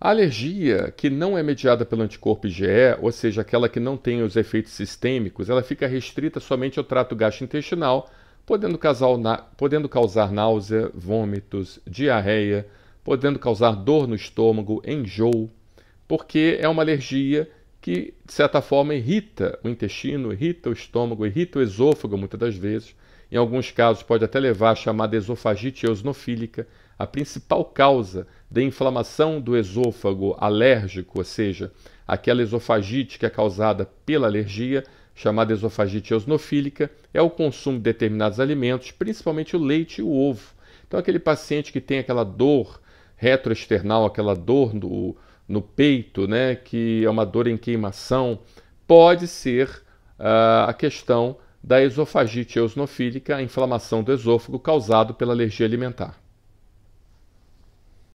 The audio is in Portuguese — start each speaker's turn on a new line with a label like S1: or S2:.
S1: A alergia que não é mediada pelo anticorpo IgE, ou seja, aquela que não tem os efeitos sistêmicos, ela fica restrita somente ao trato gastrointestinal, podendo, na... podendo causar náusea, vômitos, diarreia, podendo causar dor no estômago, enjoo, porque é uma alergia que, de certa forma, irrita o intestino, irrita o estômago, irrita o esôfago muitas das vezes. Em alguns casos, pode até levar a chamada esofagite eosinofílica, a principal causa da inflamação do esôfago alérgico, ou seja, aquela esofagite que é causada pela alergia, chamada esofagite eosinofílica, é o consumo de determinados alimentos, principalmente o leite e o ovo. Então, aquele paciente que tem aquela dor retroesternal, aquela dor no no peito, né, que é uma dor em queimação, pode ser uh, a questão da esofagite eosinofílica, a inflamação do esôfago causado pela alergia alimentar.